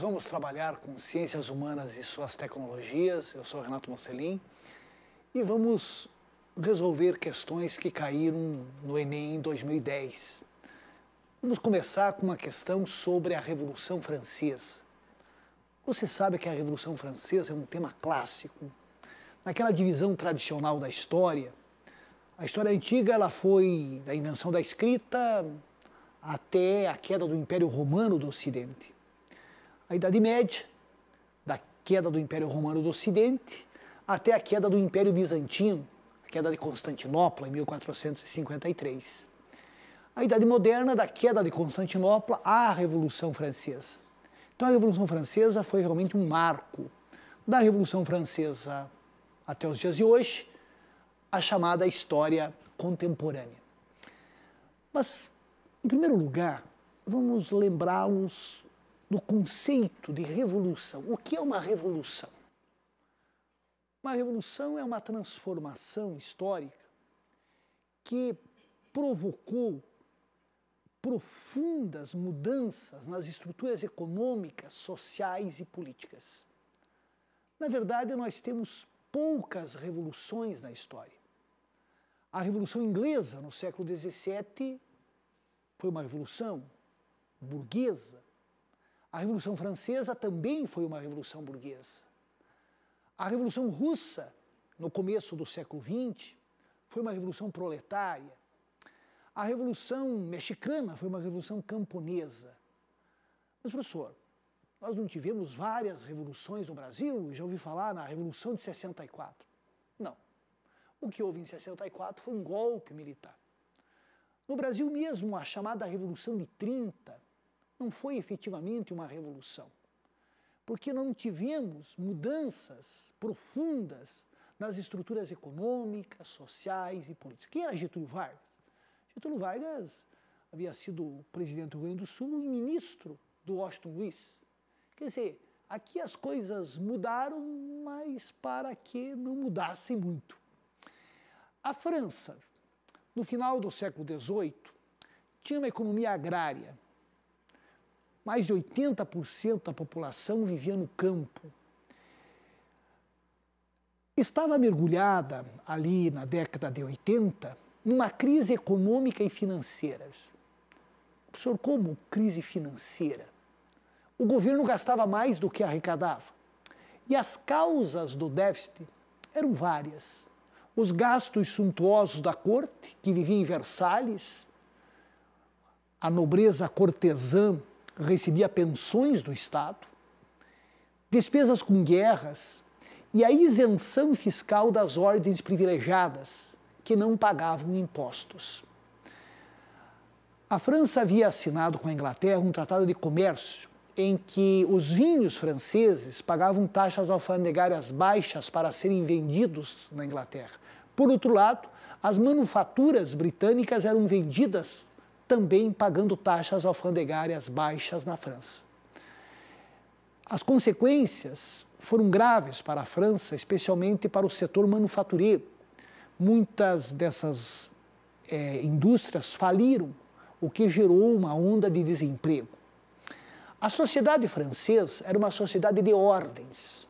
nós vamos trabalhar com ciências humanas e suas tecnologias. Eu sou Renato Mocelin e vamos resolver questões que caíram no Enem em 2010. Vamos começar com uma questão sobre a Revolução Francesa. Você sabe que a Revolução Francesa é um tema clássico. Naquela divisão tradicional da história, a história antiga ela foi da invenção da escrita até a queda do Império Romano do Ocidente a Idade Média, da queda do Império Romano do Ocidente até a queda do Império Bizantino, a queda de Constantinopla em 1453. A Idade Moderna, da queda de Constantinopla à Revolução Francesa. Então, a Revolução Francesa foi realmente um marco da Revolução Francesa até os dias de hoje, a chamada história contemporânea. Mas, em primeiro lugar, vamos lembrá-los no conceito de revolução. O que é uma revolução? Uma revolução é uma transformação histórica que provocou profundas mudanças nas estruturas econômicas, sociais e políticas. Na verdade, nós temos poucas revoluções na história. A Revolução Inglesa, no século XVII, foi uma revolução burguesa, a Revolução Francesa também foi uma revolução burguesa. A Revolução Russa, no começo do século XX, foi uma revolução proletária. A Revolução Mexicana foi uma revolução camponesa. Mas, professor, nós não tivemos várias revoluções no Brasil? Já ouvi falar na Revolução de 64. Não. O que houve em 64 foi um golpe militar. No Brasil mesmo, a chamada Revolução de 30 não foi efetivamente uma revolução, porque não tivemos mudanças profundas nas estruturas econômicas, sociais e políticas. Quem era Getúlio Vargas? Getúlio Vargas havia sido presidente do Rio Grande do Sul e ministro do Washington Luiz. Quer dizer, aqui as coisas mudaram, mas para que não mudassem muito. A França, no final do século XVIII, tinha uma economia agrária mais de 80% da população vivia no campo. Estava mergulhada ali na década de 80 numa crise econômica e financeira. Professor, como crise financeira? O governo gastava mais do que arrecadava. E as causas do déficit eram várias. Os gastos suntuosos da corte, que vivia em Versalhes, a nobreza cortesã recebia pensões do Estado, despesas com guerras e a isenção fiscal das ordens privilegiadas, que não pagavam impostos. A França havia assinado com a Inglaterra um tratado de comércio em que os vinhos franceses pagavam taxas alfandegárias baixas para serem vendidos na Inglaterra. Por outro lado, as manufaturas britânicas eram vendidas também pagando taxas alfandegárias baixas na França. As consequências foram graves para a França, especialmente para o setor manufatureiro. Muitas dessas é, indústrias faliram, o que gerou uma onda de desemprego. A sociedade francesa era uma sociedade de ordens.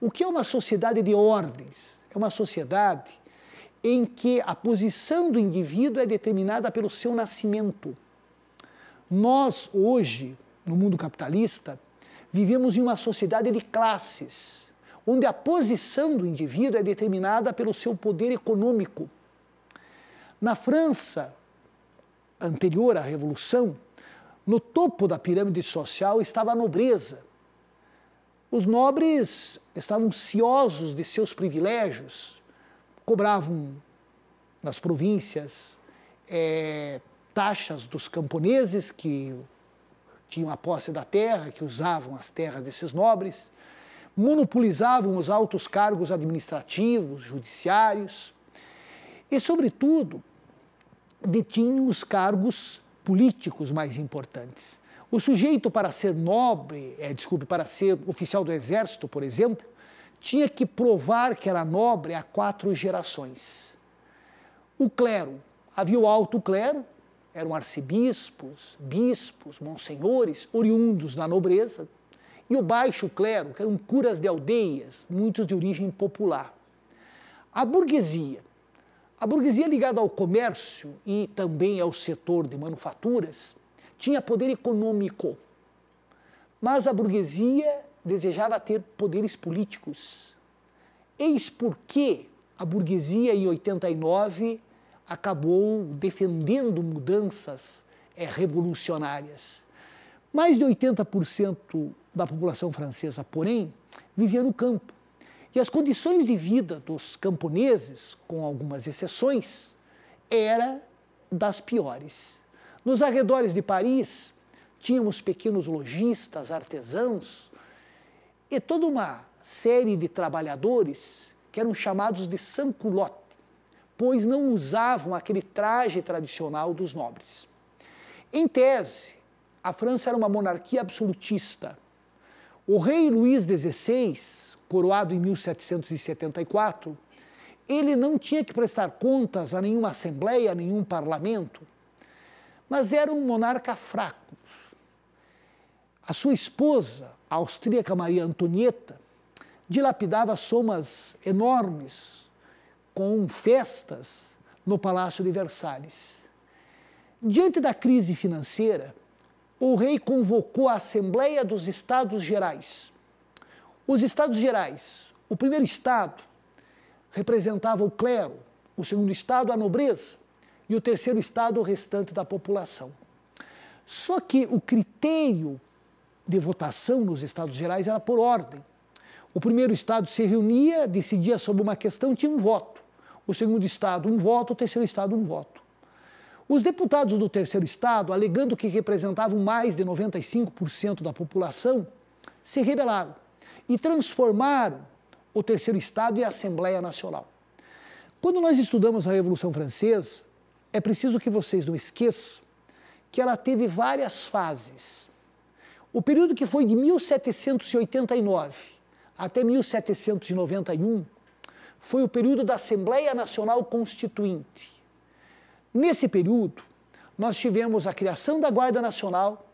O que é uma sociedade de ordens? É uma sociedade em que a posição do indivíduo é determinada pelo seu nascimento. Nós, hoje, no mundo capitalista, vivemos em uma sociedade de classes, onde a posição do indivíduo é determinada pelo seu poder econômico. Na França, anterior à Revolução, no topo da pirâmide social estava a nobreza. Os nobres estavam ciosos de seus privilégios, cobravam nas províncias é, taxas dos camponeses que tinham a posse da terra, que usavam as terras desses nobres, monopolizavam os altos cargos administrativos, judiciários e, sobretudo, detinham os cargos políticos mais importantes. O sujeito para ser nobre, é, desculpe, para ser oficial do exército, por exemplo, tinha que provar que era nobre a quatro gerações. O clero, havia o alto clero, eram arcebispos, bispos, monsenhores, oriundos da nobreza, e o baixo clero, que eram curas de aldeias, muitos de origem popular. A burguesia, a burguesia ligada ao comércio e também ao setor de manufaturas, tinha poder econômico, mas a burguesia desejava ter poderes políticos. Eis por que a burguesia, em 89, acabou defendendo mudanças é, revolucionárias. Mais de 80% da população francesa, porém, vivia no campo. E as condições de vida dos camponeses, com algumas exceções, era das piores. Nos arredores de Paris, tínhamos pequenos lojistas, artesãos, e toda uma série de trabalhadores que eram chamados de sanculote, pois não usavam aquele traje tradicional dos nobres. Em tese, a França era uma monarquia absolutista. O rei Luís XVI, coroado em 1774, ele não tinha que prestar contas a nenhuma assembleia, a nenhum parlamento, mas era um monarca fraco. A sua esposa, austríaca Maria Antonieta dilapidava somas enormes com festas no Palácio de Versalhes. Diante da crise financeira, o rei convocou a Assembleia dos Estados Gerais. Os Estados Gerais, o primeiro Estado, representava o clero, o segundo Estado, a nobreza, e o terceiro Estado, o restante da população. Só que o critério de votação nos estados gerais era por ordem. O primeiro estado se reunia, decidia sobre uma questão, tinha um voto. O segundo estado, um voto. O terceiro estado, um voto. Os deputados do terceiro estado, alegando que representavam mais de 95% da população, se rebelaram e transformaram o terceiro estado e a Assembleia Nacional. Quando nós estudamos a Revolução Francesa, é preciso que vocês não esqueçam que ela teve várias fases. O período que foi de 1789 até 1791 foi o período da Assembleia Nacional Constituinte. Nesse período, nós tivemos a criação da Guarda Nacional,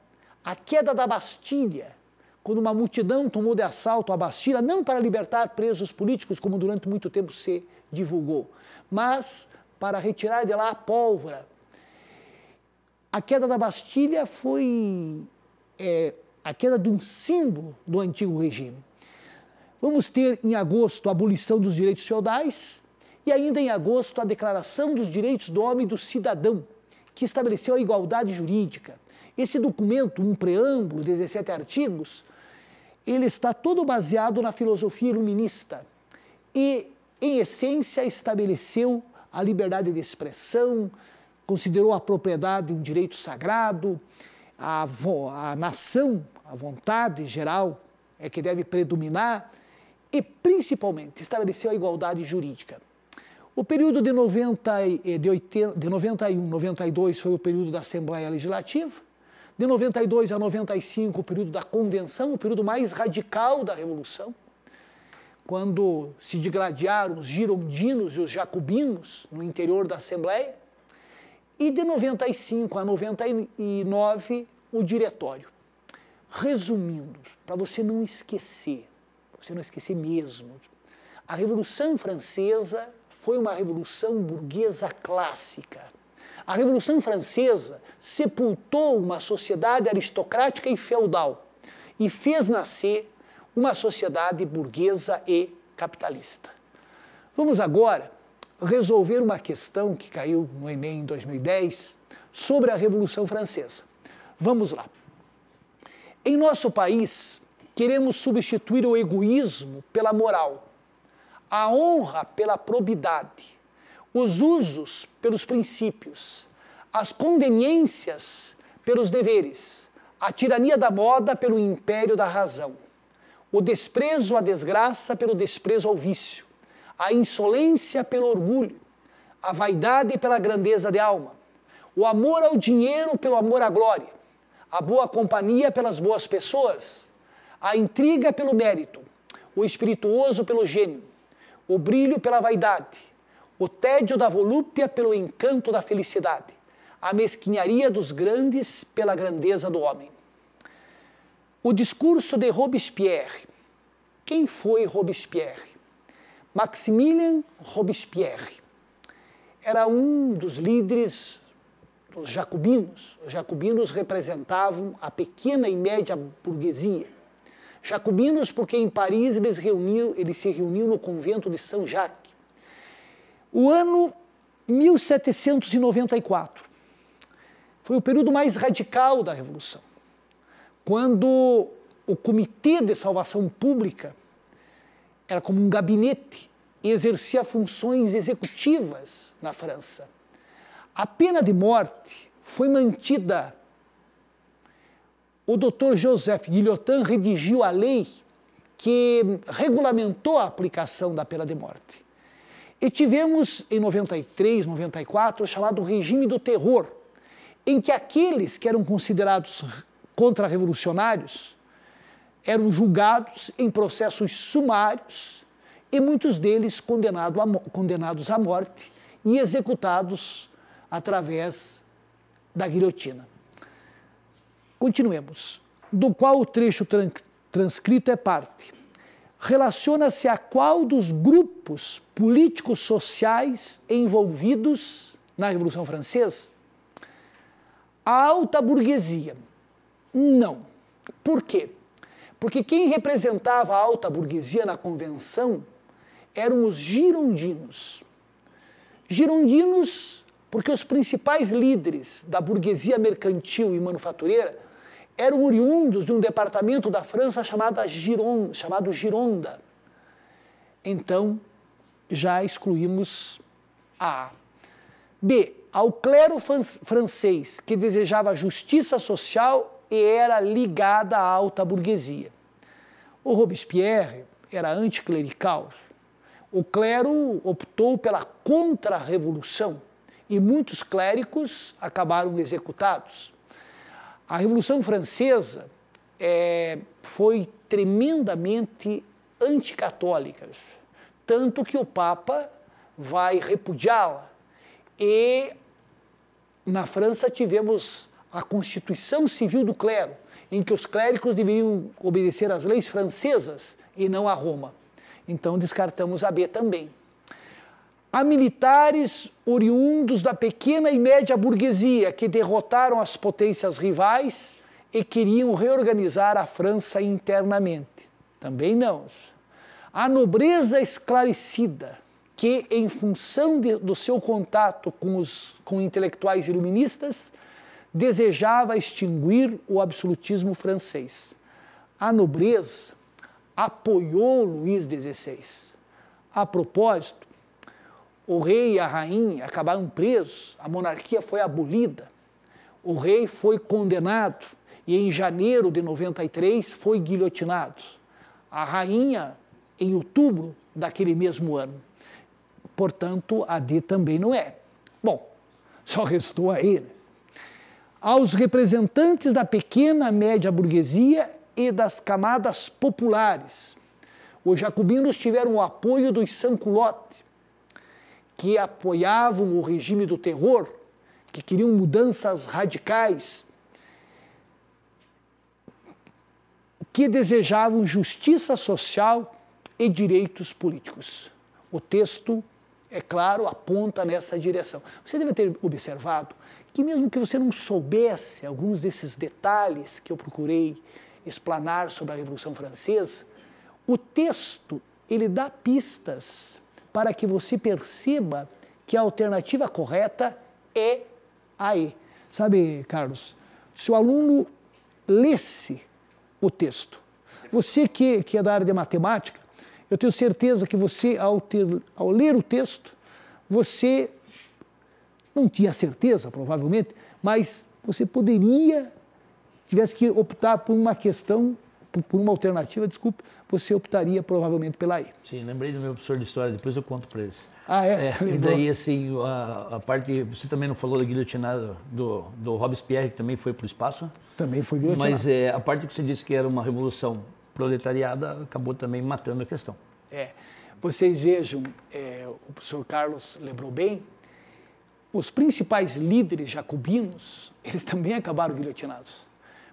a queda da Bastilha, quando uma multidão tomou de assalto a Bastilha, não para libertar presos políticos, como durante muito tempo se divulgou, mas para retirar de lá a pólvora. A queda da Bastilha foi é, a queda de um símbolo do antigo regime. Vamos ter em agosto a abolição dos direitos feudais e ainda em agosto a Declaração dos Direitos do Homem e do Cidadão, que estabeleceu a igualdade jurídica. Esse documento, um preâmbulo, 17 artigos, ele está todo baseado na filosofia iluminista e, em essência, estabeleceu a liberdade de expressão, considerou a propriedade um direito sagrado, a, a nação, a vontade geral é que deve predominar e, principalmente, estabeleceu a igualdade jurídica. O período de, 90, eh, de, 80, de 91, 92 foi o período da Assembleia Legislativa, de 92 a 95, o período da Convenção, o período mais radical da Revolução, quando se degladiaram os girondinos e os jacobinos no interior da Assembleia, e de 95 a 99, o diretório. Resumindo, para você não esquecer, você não esquecer mesmo, a Revolução Francesa foi uma revolução burguesa clássica. A Revolução Francesa sepultou uma sociedade aristocrática e feudal e fez nascer uma sociedade burguesa e capitalista. Vamos agora resolver uma questão que caiu no Enem em 2010 sobre a Revolução Francesa. Vamos lá. Em nosso país, queremos substituir o egoísmo pela moral, a honra pela probidade, os usos pelos princípios, as conveniências pelos deveres, a tirania da moda pelo império da razão, o desprezo à desgraça pelo desprezo ao vício, a insolência pelo orgulho, a vaidade pela grandeza de alma, o amor ao dinheiro pelo amor à glória a boa companhia pelas boas pessoas, a intriga pelo mérito, o espirituoso pelo gênio, o brilho pela vaidade, o tédio da volúpia pelo encanto da felicidade, a mesquinharia dos grandes pela grandeza do homem. O discurso de Robespierre. Quem foi Robespierre? Maximilien Robespierre era um dos líderes dos jacobinos. Os jacobinos representavam a pequena e média burguesia. Jacobinos porque em Paris eles, reuniam, eles se reuniam no convento de São Jacques. O ano 1794 foi o período mais radical da Revolução, quando o Comitê de Salvação Pública era como um gabinete e exercia funções executivas na França a pena de morte foi mantida. O doutor Joseph Guillotin redigiu a lei que regulamentou a aplicação da pena de morte. E tivemos em 93, 94, o chamado regime do terror, em que aqueles que eram considerados contra-revolucionários eram julgados em processos sumários e muitos deles condenado a, condenados à morte e executados através da guilhotina. Continuemos. Do qual o trecho transcrito é parte. Relaciona-se a qual dos grupos políticos sociais envolvidos na Revolução Francesa? A alta burguesia. Não. Por quê? Porque quem representava a alta burguesia na convenção eram os girondinos. Girondinos porque os principais líderes da burguesia mercantil e manufatureira eram oriundos de um departamento da França chamada Giron, chamado Gironda. Então, já excluímos a A. B. Ao clero francês que desejava justiça social e era ligada à alta burguesia. O Robespierre era anticlerical. O clero optou pela contra-revolução e muitos clérigos acabaram executados. A Revolução Francesa é, foi tremendamente anticatólica, tanto que o Papa vai repudiá-la. E na França tivemos a Constituição Civil do Clero, em que os clérigos deveriam obedecer às leis francesas e não a Roma. Então descartamos a B também a militares oriundos da pequena e média burguesia que derrotaram as potências rivais e queriam reorganizar a França internamente. Também não. A nobreza esclarecida, que, em função de, do seu contato com, os, com intelectuais iluministas, desejava extinguir o absolutismo francês. A nobreza apoiou Luís XVI. A propósito, o rei e a rainha acabaram presos, a monarquia foi abolida, o rei foi condenado e em janeiro de 93 foi guilhotinado. A rainha, em outubro daquele mesmo ano. Portanto, a D também não é. Bom, só restou a ele. Aos representantes da pequena média burguesia e das camadas populares. Os jacobinos tiveram o apoio dos sans-culottes, que apoiavam o regime do terror, que queriam mudanças radicais, que desejavam justiça social e direitos políticos. O texto, é claro, aponta nessa direção. Você deve ter observado que, mesmo que você não soubesse alguns desses detalhes que eu procurei explanar sobre a Revolução Francesa, o texto ele dá pistas para que você perceba que a alternativa correta é aí. Sabe, Carlos, se o aluno lesse o texto, você que, que é da área de matemática, eu tenho certeza que você, ao, ter, ao ler o texto, você não tinha certeza, provavelmente, mas você poderia, tivesse que optar por uma questão por uma alternativa, desculpe, você optaria provavelmente pela E. Sim, lembrei do meu professor de história, depois eu conto para eles. Ah, é? é e daí, assim, a, a, parte. Você também não falou da guilhotinada do, do Robespierre, que também foi para o espaço. Também foi guilhotinado. Mas é, a parte que você disse que era uma revolução proletariada acabou também matando a questão. É. Vocês vejam, é, o professor Carlos lembrou bem, os principais líderes jacobinos, eles também acabaram guilhotinados.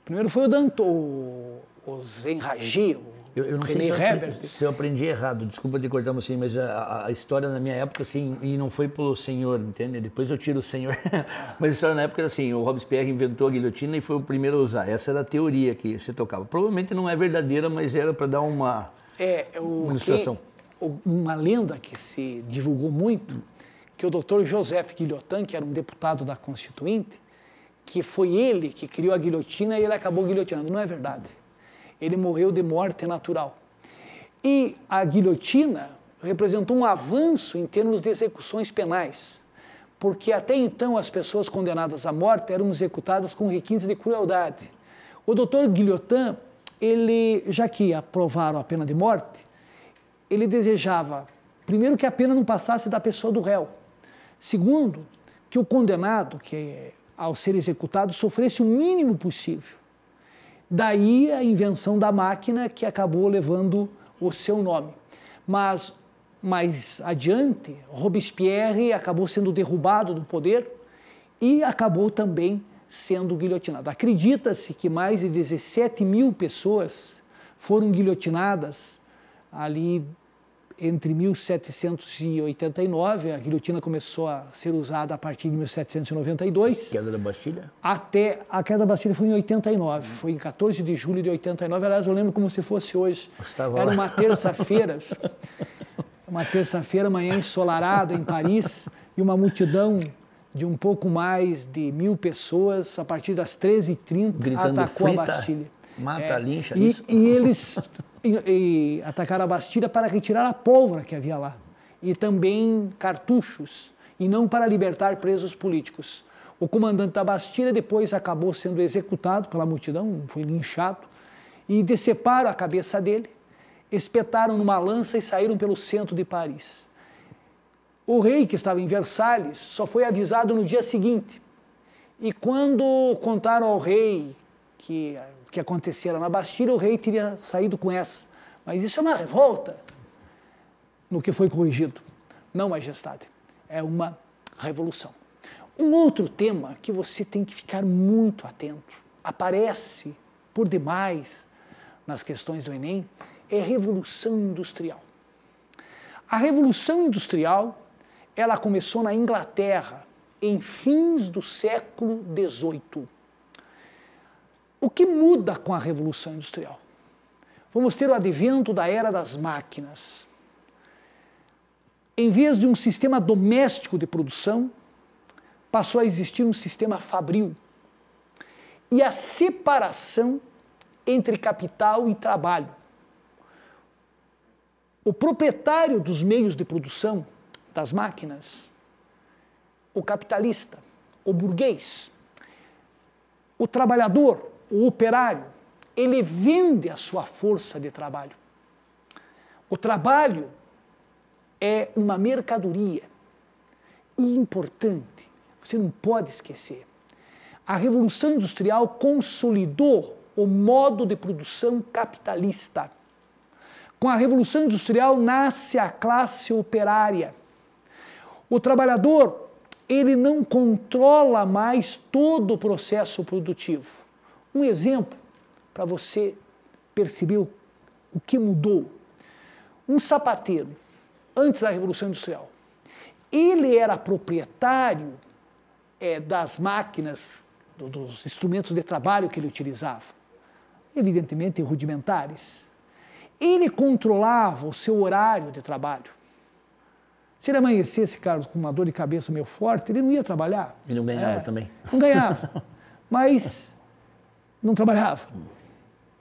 Primeiro foi o Danton, o, o Zenraji, o eu, eu não René sei se Herbert. Eu, se eu aprendi errado, desculpa de cortar, assim, mas a, a, história na minha época, assim, e não foi pelo senhor, entende? Depois eu tiro o senhor. mas a história na época era assim: o Robespierre inventou a guilhotina e foi o primeiro a usar. Essa era a teoria que você tocava. Provavelmente não é verdadeira, mas era para dar uma. É, é o ilustração. uma lenda que se divulgou muito, que o doutor Joseph Guilhotin, que era um deputado da Constituinte, que foi ele que criou a guilhotina e ele acabou guilhotinando. Não é verdade. Ele morreu de morte natural. E a guilhotina representou um avanço em termos de execuções penais, porque até então as pessoas condenadas à morte eram executadas com requintes de crueldade. O doutor Guilhotin, ele, já que aprovaram a pena de morte, ele desejava, primeiro, que a pena não passasse da pessoa do réu. Segundo, que o condenado, que ao ser executado, sofresse o mínimo possível. Daí a invenção da máquina que acabou levando o seu nome. Mas mais adiante, Robespierre acabou sendo derrubado do poder e acabou também sendo guilhotinado. Acredita-se que mais de 17 mil pessoas foram guilhotinadas ali entre 1789, a guilhotina começou a ser usada a partir de 1792. Queda da Bastilha? Até a queda da Bastilha foi em 89, uhum. foi em 14 de julho de 89. Aliás, eu lembro como se fosse hoje. Era uma terça-feira, uma terça-feira, manhã ensolarada em Paris, e uma multidão de um pouco mais de mil pessoas, a partir das 13h30, atacou a Bastilha Mata, é, lincha, e, isso. E eles e, e atacaram a Bastilha para retirar a pólvora que havia lá. E também cartuchos. E não para libertar presos políticos. O comandante da Bastilha depois acabou sendo executado pela multidão, foi linchado. E deceparam a cabeça dele, espetaram numa lança e saíram pelo centro de Paris. O rei, que estava em Versalhes, só foi avisado no dia seguinte. E quando contaram ao rei que que acontecera na Bastilha, o rei teria saído com essa. Mas isso é uma revolta no que foi corrigido. Não, majestade, é uma revolução. Um outro tema que você tem que ficar muito atento, aparece por demais nas questões do Enem, é revolução industrial. A revolução industrial, ela começou na Inglaterra em fins do século XVIII o que muda com a Revolução Industrial? Vamos ter o advento da era das máquinas. Em vez de um sistema doméstico de produção, passou a existir um sistema fabril. E a separação entre capital e trabalho. O proprietário dos meios de produção, das máquinas, o capitalista, o burguês, o trabalhador, o operário, ele vende a sua força de trabalho. O trabalho é uma mercadoria e importante, você não pode esquecer. A Revolução Industrial consolidou o modo de produção capitalista. Com a Revolução Industrial nasce a classe operária. O trabalhador, ele não controla mais todo o processo produtivo. Um exemplo para você perceber o, que mudou. Um sapateiro, antes da Revolução Industrial, ele era proprietário é, das máquinas, do, dos instrumentos de trabalho que ele utilizava, evidentemente rudimentares. Ele controlava o seu horário de trabalho. Se ele amanhecesse, Carlos, com uma dor de cabeça meio forte, ele não ia trabalhar. Ele não ganhava é, também. Não ganhava. Mas não trabalhava.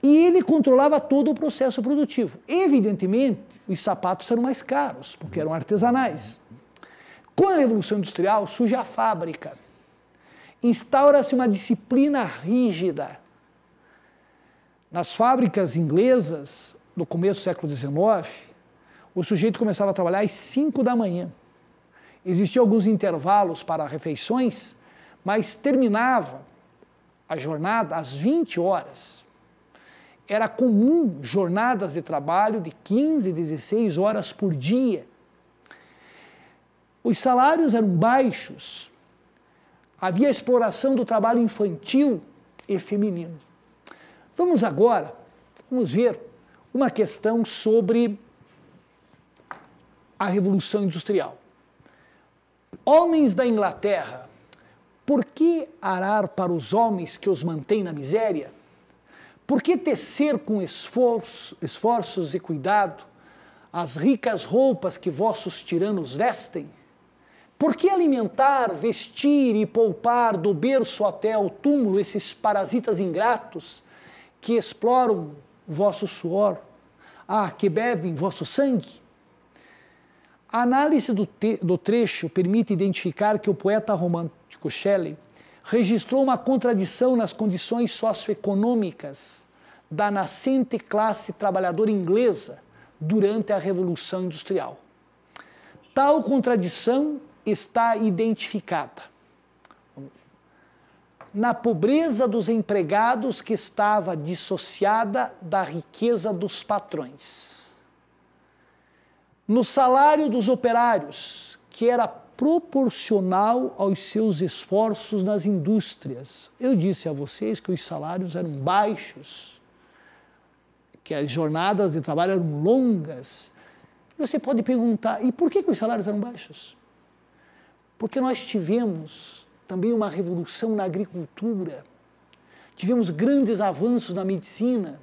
E ele controlava todo o processo produtivo. Evidentemente, os sapatos eram mais caros, porque eram artesanais. Com a Revolução Industrial, surge a fábrica. Instaura-se uma disciplina rígida. Nas fábricas inglesas, no começo do século XIX, o sujeito começava a trabalhar às 5 da manhã. Existiam alguns intervalos para refeições, mas terminava a jornada às 20 horas. Era comum jornadas de trabalho de 15, 16 horas por dia. Os salários eram baixos, havia exploração do trabalho infantil e feminino. Vamos agora, vamos ver uma questão sobre a Revolução Industrial. Homens da Inglaterra por que arar para os homens que os mantêm na miséria? Por que tecer com esforço, esforços e cuidado as ricas roupas que vossos tiranos vestem? Por que alimentar, vestir e poupar do berço até ao túmulo esses parasitas ingratos que exploram vosso suor? Ah, que bebem vosso sangue? A análise do, do trecho permite identificar que o poeta romano científico Shelley, registrou uma contradição nas condições socioeconômicas da nascente classe trabalhadora inglesa durante a Revolução Industrial. Tal contradição está identificada na pobreza dos empregados que estava dissociada da riqueza dos patrões. No salário dos operários, que era proporcional aos seus esforços nas indústrias. Eu disse a vocês que os salários eram baixos, que as jornadas de trabalho eram longas. você pode perguntar: e por que, que os salários eram baixos? Porque nós tivemos também uma revolução na agricultura, tivemos grandes avanços na medicina,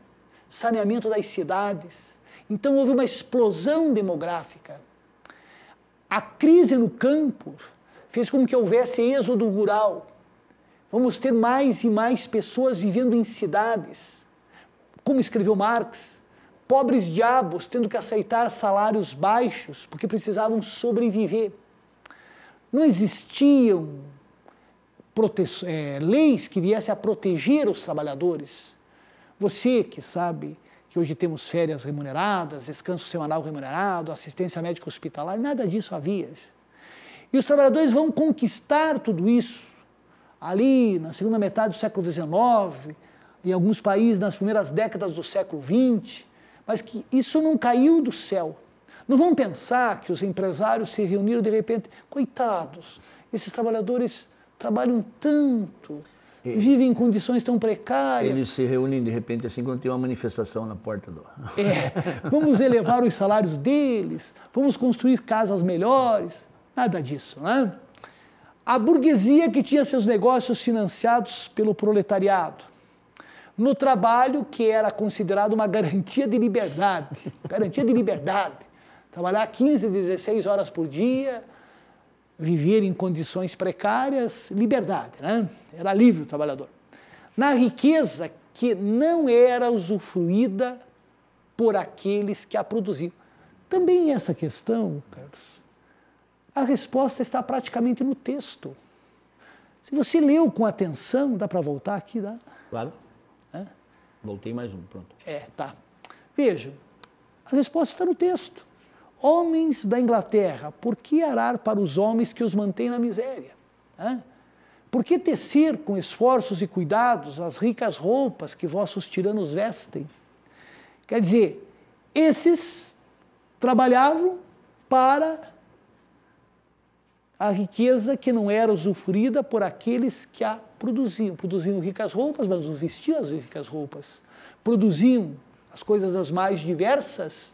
saneamento das cidades. Então houve uma explosão demográfica a crise no campo fez com que houvesse êxodo rural. Vamos ter mais e mais pessoas vivendo em cidades. Como escreveu Marx, pobres diabos tendo que aceitar salários baixos porque precisavam sobreviver. Não existiam é, leis que viessem a proteger os trabalhadores. Você que sabe que hoje temos férias remuneradas, descanso semanal remunerado, assistência médica hospitalar, nada disso havia. E os trabalhadores vão conquistar tudo isso ali na segunda metade do século XIX, em alguns países nas primeiras décadas do século XX, mas que isso não caiu do céu. Não vão pensar que os empresários se reuniram de repente, coitados, esses trabalhadores trabalham tanto, é. vivem em condições tão precárias. Eles se reúnem de repente assim quando tem uma manifestação na porta do. É, vamos elevar os salários deles, vamos construir casas melhores, nada disso, né? A burguesia que tinha seus negócios financiados pelo proletariado, no trabalho que era considerado uma garantia de liberdade, garantia de liberdade, trabalhar 15, 16 horas por dia, viver em condições precárias, liberdade, né? era livre o trabalhador. Na riqueza que não era usufruída por aqueles que a produziam. Também essa questão, Carlos, a resposta está praticamente no texto. Se você leu com atenção, dá para voltar aqui, dá? Claro. É? Voltei mais um, pronto. É, tá. Veja, a resposta está no texto. Homens da Inglaterra, por que arar para os homens que os mantêm na miséria? Hã? Por que tecer com esforços e cuidados as ricas roupas que vossos tiranos vestem? Quer dizer, esses trabalhavam para a riqueza que não era usufruída por aqueles que a produziam. Produziam ricas roupas, mas não vestiam as ricas roupas. Produziam as coisas as mais diversas,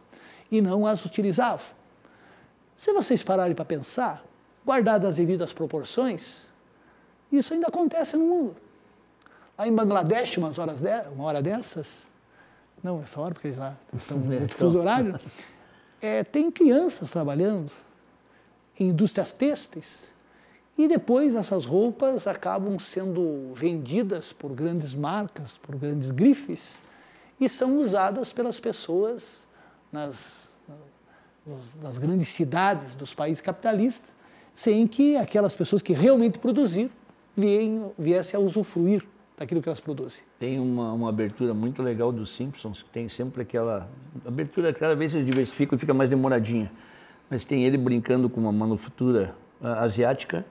e não as utilizavam. Se vocês pararem para pensar, guardadas as devidas proporções, isso ainda acontece no mundo. Lá em Bangladesh, umas horas de, uma hora dessas, não essa hora, porque eles lá estão no é, então. fuso horário, é, tem crianças trabalhando em indústrias têxteis e depois essas roupas acabam sendo vendidas por grandes marcas, por grandes grifes e são usadas pelas pessoas nas, nas grandes cidades dos países capitalistas, sem que aquelas pessoas que realmente produziram viessem a usufruir daquilo que elas produzem. Tem uma, uma, abertura muito legal dos Simpsons, que tem sempre aquela. A abertura cada vez se diversifica e fica mais demoradinha. Mas tem ele brincando com uma manufatura ah, asiática,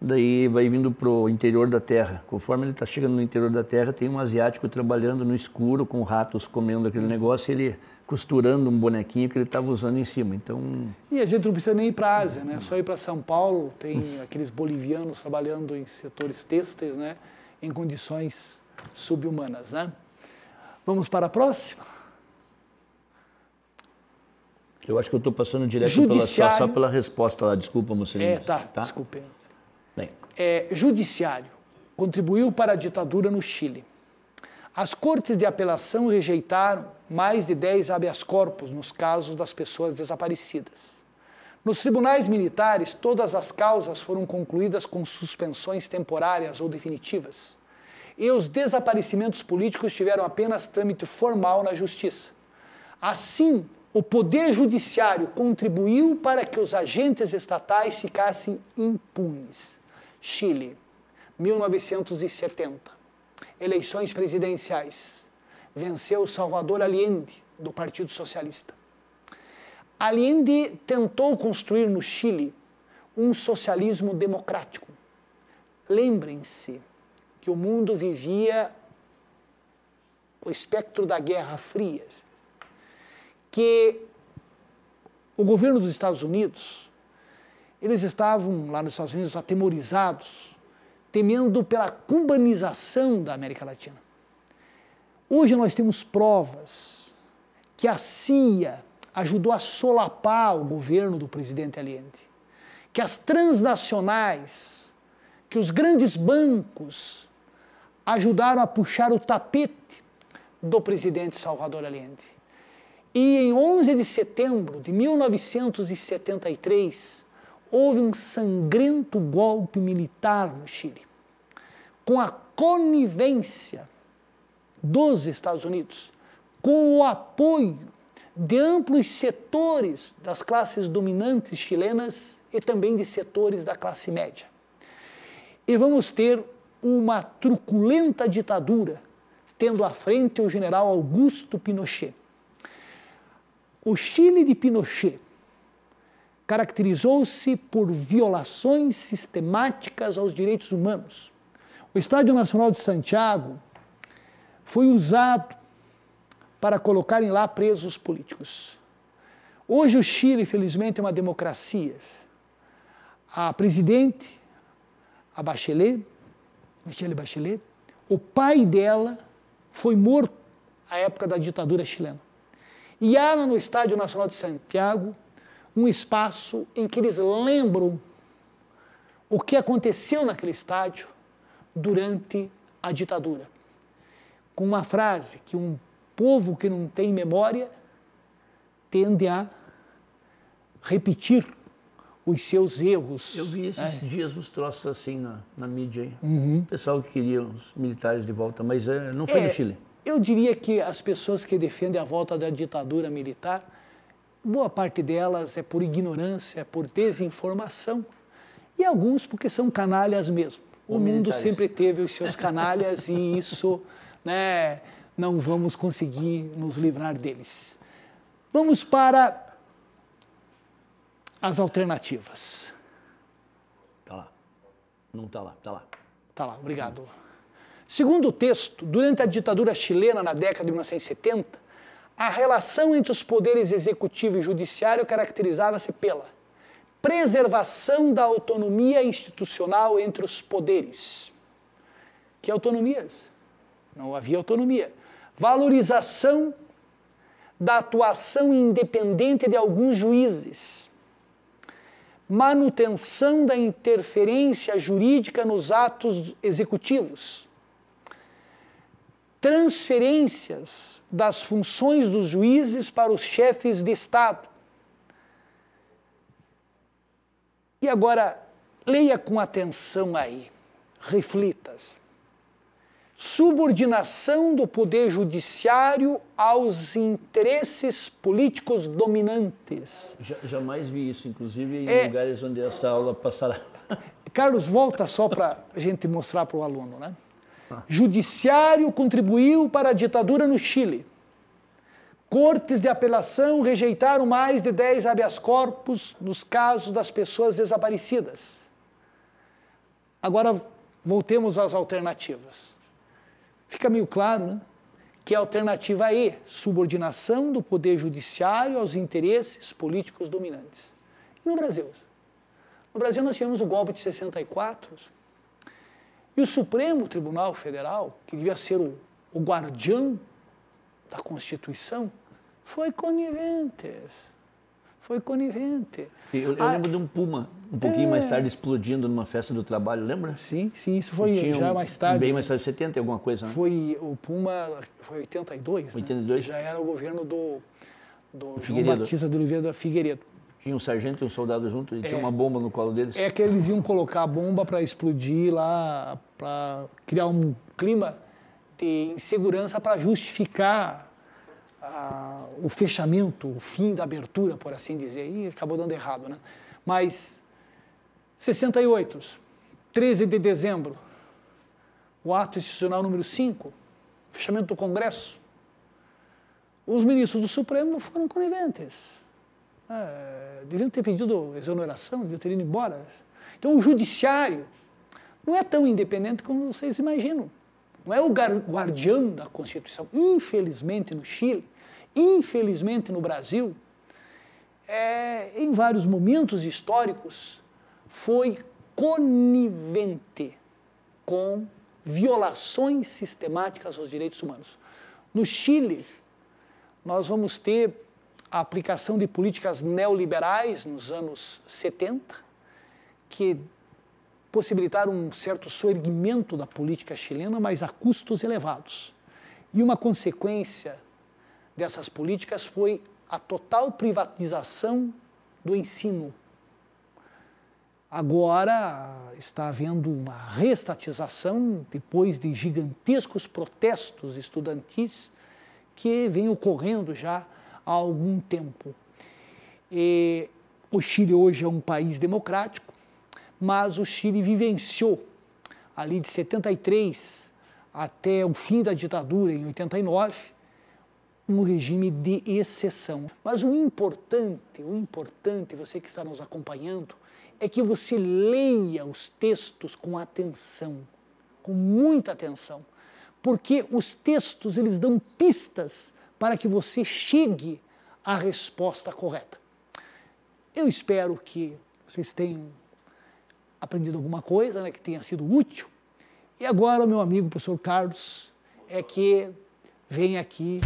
daí vai vindo para o interior da Terra. Conforme ele está chegando no interior da Terra, tem um asiático trabalhando no escuro com ratos comendo aquele negócio e ele costurando um bonequinho que ele estava usando em cima. Então... E a gente não precisa nem ir para a Ásia, né? Só ir para São Paulo, tem aqueles bolivianos trabalhando em setores têxteis, né? Em condições subhumanas, né? Vamos para a próxima? Eu acho que eu estou passando direto judiciário... pela, só, pela resposta lá. Desculpa, Mussolini. É, tá, tá? desculpe. É, judiciário contribuiu para a ditadura no Chile as cortes de apelação rejeitaram mais de 10 habeas corpus nos casos das pessoas desaparecidas. Nos tribunais militares, todas as causas foram concluídas com suspensões temporárias ou definitivas. E os desaparecimentos políticos tiveram apenas trâmite formal na justiça. Assim, o poder judiciário contribuiu para que os agentes estatais ficassem impunes. Chile, 1970 eleições presidenciais, venceu Salvador Allende, do Partido Socialista. Allende tentou construir no Chile um socialismo democrático. Lembrem-se que o mundo vivia o espectro da Guerra Fria, que o governo dos Estados Unidos, eles estavam lá nos Estados Unidos atemorizados temendo pela cubanização da América Latina. Hoje nós temos provas que a CIA ajudou a solapar o governo do presidente Allende, que as transnacionais, que os grandes bancos ajudaram a puxar o tapete do presidente Salvador Allende. E em 11 de setembro de 1973, houve um sangrento golpe militar no Chile com a conivência dos Estados Unidos, com o apoio de amplos setores das classes dominantes chilenas e também de setores da classe média. E vamos ter uma truculenta ditadura, tendo à frente o general Augusto Pinochet. O Chile de Pinochet caracterizou-se por violações sistemáticas aos direitos humanos, o Estádio Nacional de Santiago foi usado para colocarem lá presos políticos. Hoje o Chile, felizmente, é uma democracia. A presidente, a Bachelet, Michelle Bachelet, o pai dela foi morto à época da ditadura chilena. E há no Estádio Nacional de Santiago um espaço em que eles lembram o que aconteceu naquele estádio durante a ditadura. Com uma frase que um povo que não tem memória tende a repetir os seus erros. Eu vi esses né? dias uns troços assim na, na mídia. Uhum. O pessoal que queria os militares de volta, mas é, não foi é, no Chile. Eu diria que as pessoas que defendem a volta da ditadura militar, boa parte delas é por ignorância, é por desinformação, e alguns porque são canalhas mesmo o, mundo sempre teve os seus canalhas e isso, né, não vamos conseguir nos livrar deles. Vamos para as alternativas. Tá lá. Não tá lá, tá lá. Tá lá, obrigado. Segundo o texto, durante a ditadura chilena na década de 1970, a relação entre os poderes executivo e judiciário caracterizava-se pela preservação da autonomia institucional entre os poderes. Que autonomia? Não havia autonomia. Valorização da atuação independente de alguns juízes. Manutenção da interferência jurídica nos atos executivos. Transferências das funções dos juízes para os chefes de Estado E agora, leia com atenção aí, reflita. Subordinação do poder judiciário aos interesses políticos dominantes. Já, jamais vi isso, inclusive em é, lugares onde essa aula passará. Carlos, volta só para a gente mostrar para o aluno, né? Ah. Judiciário contribuiu para a ditadura no Chile Cortes de apelação rejeitaram mais de 10 habeas corpus nos casos das pessoas desaparecidas. Agora voltemos às alternativas. Fica meio claro né, que a alternativa E, é subordinação do poder judiciário aos interesses políticos dominantes. E no Brasil? No Brasil nós tivemos o golpe de 64 e o Supremo Tribunal Federal, que devia ser o, o guardião da Constituição foi conivente, Foi conivente. Eu, eu ah, lembro de um Puma, um pouquinho é... mais tarde, explodindo numa festa do trabalho, lembra? Sim, sim, isso foi já um, mais tarde. Bem mais tarde, 70, alguma coisa, né? Foi o Puma, foi 82. 82. Né? Já era o governo do, do João Batista de Oliveira da Figueiredo. Tinha um sargento e um soldado junto e é, tinha uma bomba no colo deles? É que eles iam colocar a bomba para explodir lá, para criar um clima ter insegurança para justificar ah, o fechamento, o fim da abertura, por assim dizer. E acabou dando errado, né? Mas 68, 13 de dezembro, o ato institucional número 5, fechamento do Congresso. Os ministros do Supremo foram coniventes. É, deviam ter pedido exoneração, deviam ter ido embora. Então, o judiciário não é tão independente como vocês imaginam não é o guardião da Constituição. Infelizmente no Chile, infelizmente no Brasil, é, em vários momentos históricos, foi conivente com violações sistemáticas aos direitos humanos. No Chile, nós vamos ter a aplicação de políticas neoliberais nos anos 70, que possibilitar um certo soerguimento da política chilena, mas a custos elevados. E uma consequência dessas políticas foi a total privatização do ensino. Agora está havendo uma restatização, depois de gigantescos protestos estudantis que vem ocorrendo já há algum tempo. E o Chile hoje é um país democrático, mas o Chile vivenciou ali de 73 até o fim da ditadura em 89 um regime de exceção. Mas o importante, o importante, você que está nos acompanhando, é que você leia os textos com atenção, com muita atenção, porque os textos eles dão pistas para que você chegue à resposta correta. Eu espero que vocês tenham aprendido alguma coisa né, que tenha sido útil. E agora o meu amigo, o professor Carlos, é que vem aqui